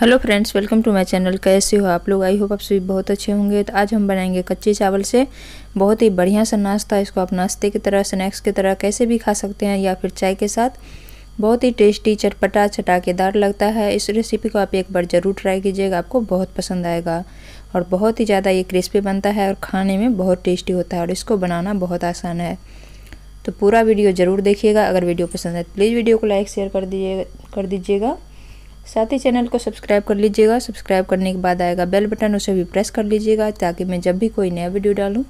hello friends welcome to my channel कैसे हो आप लोग आई होप आप सभी बहुत अच्छे होंगे तो आज हम बनाएंगे कच्चे चावल से बहुत ही बढ़िया सा नाश्ता इसको आप नाश्ते की तरह स्नैक्स की तरह कैसे भी खा सकते हैं या फिर चाय के साथ बहुत ही टेस्टी चटपटा चटाकेदार लगता है इस रेसिपी को आप एक बार ज़रूर ट्राई कीजिएगा आपको बहुत पसंद आएगा और बहुत ही ज़्यादा ये क्रिस्पी बनता है और खाने में बहुत टेस्टी होता है और इसको बनाना बहुत आसान है तो पूरा वीडियो ज़रूर देखिएगा अगर वीडियो पसंद है प्लीज़ तो वीडियो को लाइक शेयर कर दीजिए कर दीजिएगा साथ ही चैनल को सब्सक्राइब कर लीजिएगा सब्सक्राइब करने के बाद आएगा बेल बटन उसे भी प्रेस कर लीजिएगा ताकि मैं जब भी कोई नया वीडियो डालूँ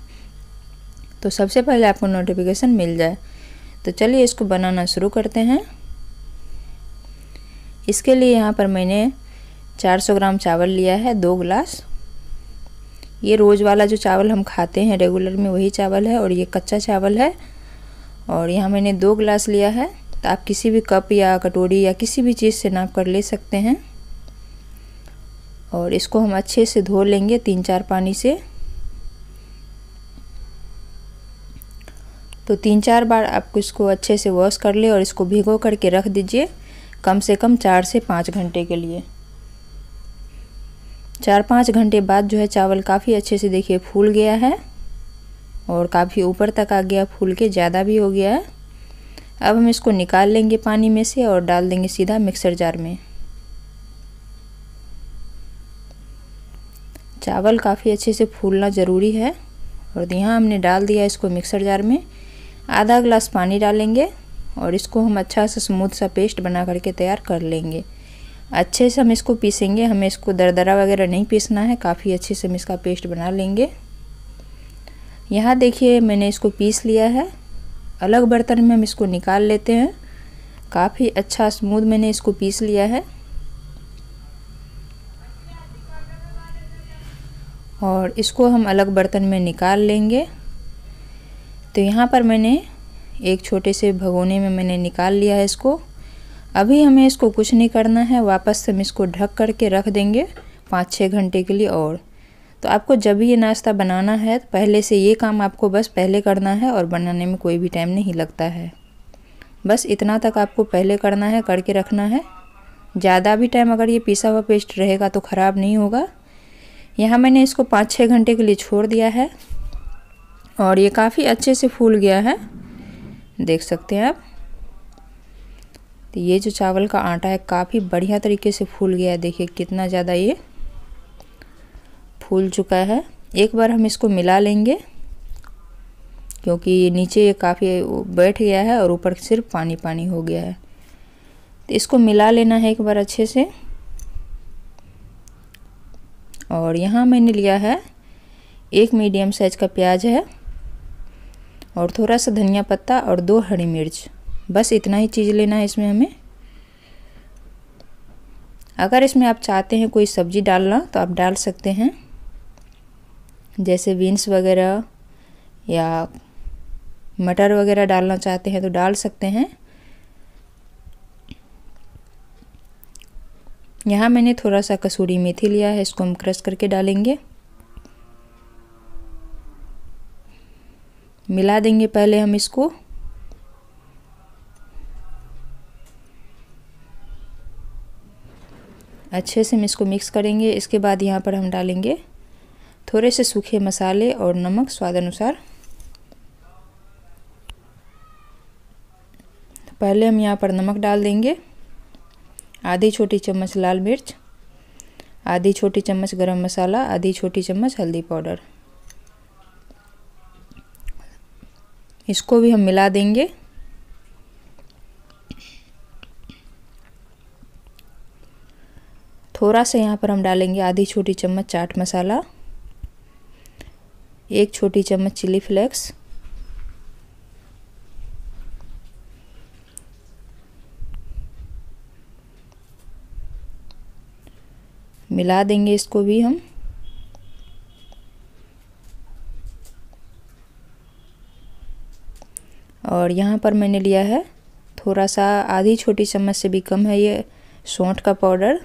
तो सबसे पहले आपको नोटिफिकेशन मिल जाए तो चलिए इसको बनाना शुरू करते हैं इसके लिए यहाँ पर मैंने 400 ग्राम चावल लिया है दो गिलास ये रोज़ वाला जो चावल हम खाते हैं रेगुलर में वही चावल है और ये कच्चा चावल है और यहाँ मैंने दो गिलास लिया है तो आप किसी भी कप या कटोरी या किसी भी चीज़ से नाप कर ले सकते हैं और इसको हम अच्छे से धो लेंगे तीन चार पानी से तो तीन चार बार आपको इसको अच्छे से वॉश कर ले और इसको भिगो करके रख दीजिए कम से कम चार से पाँच घंटे के लिए चार पाँच घंटे बाद जो है चावल काफ़ी अच्छे से देखिए फूल गया है और काफ़ी ऊपर तक आ गया फूल के ज़्यादा भी हो गया है अब हम इसको निकाल लेंगे पानी में से और डाल देंगे सीधा मिक्सर जार में चावल काफ़ी अच्छे से फूलना ज़रूरी है और यहाँ हमने डाल दिया इसको मिक्सर जार में आधा ग्लास पानी डालेंगे और इसको हम अच्छा सा स्मूथ सा पेस्ट बना करके तैयार कर लेंगे अच्छे से हम इसको पीसेंगे हमें इसको दरदरा वगैरह नहीं पीसना है काफ़ी अच्छे से हम इसका पेस्ट बना लेंगे यहाँ देखिए मैंने इसको पीस लिया है अलग बर्तन में हम इसको निकाल लेते हैं काफ़ी अच्छा स्मूथ मैंने इसको पीस लिया है और इसको हम अलग बर्तन में निकाल लेंगे तो यहाँ पर मैंने एक छोटे से भगोने में मैंने निकाल लिया है इसको अभी हमें इसको कुछ नहीं करना है वापस हम इसको ढक करके रख देंगे पाँच छः घंटे के लिए और तो आपको जब भी ये नाश्ता बनाना है तो पहले से ये काम आपको बस पहले करना है और बनाने में कोई भी टाइम नहीं लगता है बस इतना तक आपको पहले करना है करके रखना है ज़्यादा भी टाइम अगर ये पिसा हुआ पेस्ट रहेगा तो ख़राब नहीं होगा यहाँ मैंने इसको पाँच छः घंटे के लिए छोड़ दिया है और ये काफ़ी अच्छे से फूल गया है देख सकते हैं आप तो ये जो चावल का आटा है काफ़ी बढ़िया तरीके से फूल गया है देखिए कितना ज़्यादा ये फूल चुका है एक बार हम इसको मिला लेंगे क्योंकि नीचे ये काफ़ी बैठ गया है और ऊपर सिर्फ पानी पानी हो गया है तो इसको मिला लेना है एक बार अच्छे से और यहाँ मैंने लिया है एक मीडियम साइज का प्याज है और थोड़ा सा धनिया पत्ता और दो हरी मिर्च बस इतना ही चीज़ लेना है इसमें हमें अगर इसमें आप चाहते हैं कोई सब्ज़ी डालना तो आप डाल सकते हैं जैसे बीन्स वगैरह या मटर वगैरह डालना चाहते हैं तो डाल सकते हैं यहाँ मैंने थोड़ा सा कसूरी मेथी लिया है इसको हम क्रश करके डालेंगे मिला देंगे पहले हम इसको अच्छे से हम इसको मिक्स करेंगे इसके बाद यहाँ पर हम डालेंगे थोड़े से सूखे मसाले और नमक स्वाद अनुसार पहले हम यहाँ पर नमक डाल देंगे आधी छोटी चम्मच लाल मिर्च आधी छोटी चम्मच गरम मसाला आधी छोटी चम्मच हल्दी पाउडर इसको भी हम मिला देंगे थोड़ा सा यहाँ पर हम डालेंगे आधी छोटी चम्मच चाट मसाला एक छोटी चम्मच चिली फ्लेक्स मिला देंगे इसको भी हम और यहाँ पर मैंने लिया है थोड़ा सा आधी छोटी चम्मच से भी कम है ये सौंठ का पाउडर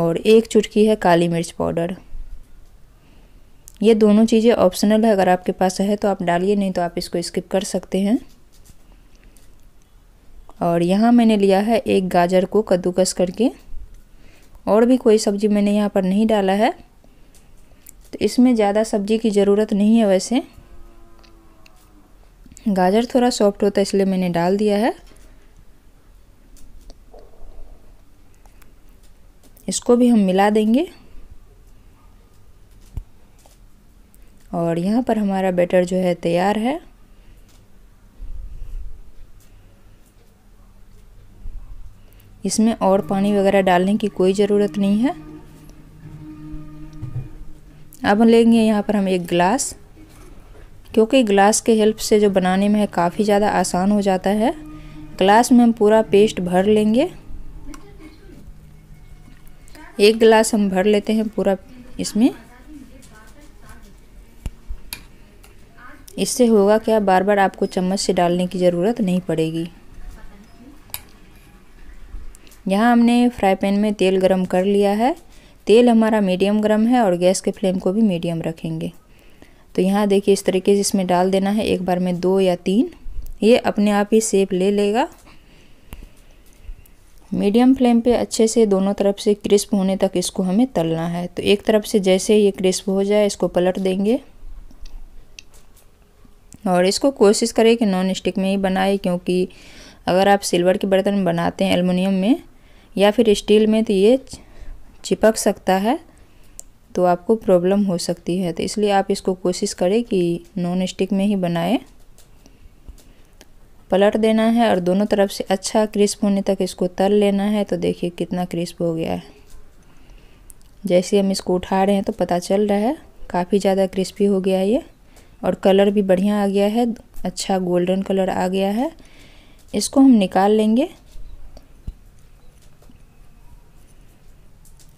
और एक चुटकी है काली मिर्च पाउडर ये दोनों चीज़ें ऑप्शनल है अगर आपके पास है तो आप डालिए नहीं तो आप इसको स्किप कर सकते हैं और यहाँ मैंने लिया है एक गाजर को कद्दूकस करके और भी कोई सब्ज़ी मैंने यहाँ पर नहीं डाला है तो इसमें ज़्यादा सब्ज़ी की ज़रूरत नहीं है वैसे गाजर थोड़ा सॉफ्ट होता है इसलिए मैंने डाल दिया है इसको भी हम मिला देंगे और यहाँ पर हमारा बैटर जो है तैयार है इसमें और पानी वगैरह डालने की कोई ज़रूरत नहीं है अब लेंगे यहाँ पर हम एक गिलास क्योंकि ग्लास के हेल्प से जो बनाने में है काफ़ी ज़्यादा आसान हो जाता है ग्लास में हम पूरा पेस्ट भर लेंगे एक गिलास हम भर लेते हैं पूरा इसमें इससे होगा क्या बार बार आपको चम्मच से डालने की ज़रूरत नहीं पड़ेगी यहाँ हमने फ्राई पैन में तेल गरम कर लिया है तेल हमारा मीडियम गरम है और गैस के फ्लेम को भी मीडियम रखेंगे तो यहाँ देखिए इस तरीके से इसमें डाल देना है एक बार में दो या तीन ये अपने आप ही सेप ले लेगा मीडियम फ्लेम पे अच्छे से दोनों तरफ से क्रिस्प होने तक इसको हमें तलना है तो एक तरफ से जैसे ये क्रिस्प हो जाए इसको पलट देंगे और इसको कोशिश करें कि नॉन स्टिक में ही बनाए क्योंकि अगर आप सिल्वर के बर्तन बनाते हैं एलमिनियम में या फिर स्टील में तो ये चिपक सकता है तो आपको प्रॉब्लम हो सकती है तो इसलिए आप इसको कोशिश करें कि नॉन स्टिक में ही बनाए पलट देना है और दोनों तरफ से अच्छा क्रिस्प होने तक इसको तल लेना है तो देखिए कितना क्रिस्प हो गया है जैसे हम इसको उठा रहे हैं तो पता चल रहा है काफ़ी ज़्यादा क्रिस्पी हो गया है ये और कलर भी बढ़िया आ गया है अच्छा गोल्डन कलर आ गया है इसको हम निकाल लेंगे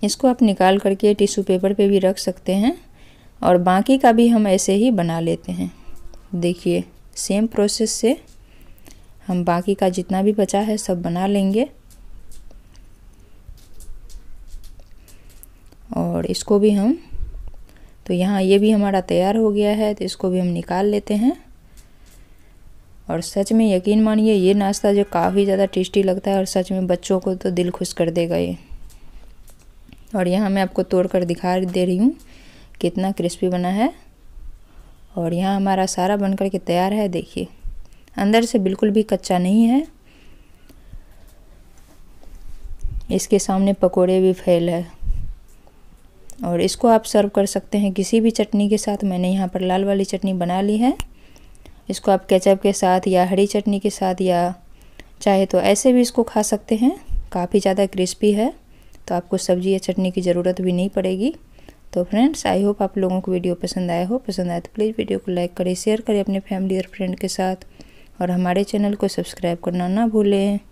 इसको आप निकाल करके टिश्यू पेपर पे भी रख सकते हैं और बाकी का भी हम ऐसे ही बना लेते हैं देखिए सेम प्रोसेस से हम बाकी का जितना भी बचा है सब बना लेंगे और इसको भी हम तो यहाँ ये भी हमारा तैयार हो गया है तो इसको भी हम निकाल लेते हैं और सच में यकीन मानिए ये नाश्ता जो काफ़ी ज़्यादा टेस्टी लगता है और सच में बच्चों को तो दिल खुश कर देगा ये और यहाँ मैं आपको तोड़ कर दिखा दे रही हूँ कितना क्रिस्पी बना है और यहाँ हमारा सारा बन करके तैयार है देखिए अंदर से बिल्कुल भी कच्चा नहीं है इसके सामने पकोड़े भी फैल है और इसको आप सर्व कर सकते हैं किसी भी चटनी के साथ मैंने यहाँ पर लाल वाली चटनी बना ली है इसको आप केचप के साथ या हरी चटनी के साथ या चाहे तो ऐसे भी इसको खा सकते हैं काफ़ी ज़्यादा क्रिस्पी है तो आपको सब्ज़ी या चटनी की ज़रूरत भी नहीं पड़ेगी तो फ्रेंड्स आई होप आप लोगों को वीडियो पसंद आया हो पसंद आया तो प्लीज़ वीडियो को लाइक करें शेयर करें अपने फैमिली और फ्रेंड के साथ और हमारे चैनल को सब्सक्राइब करना ना भूलें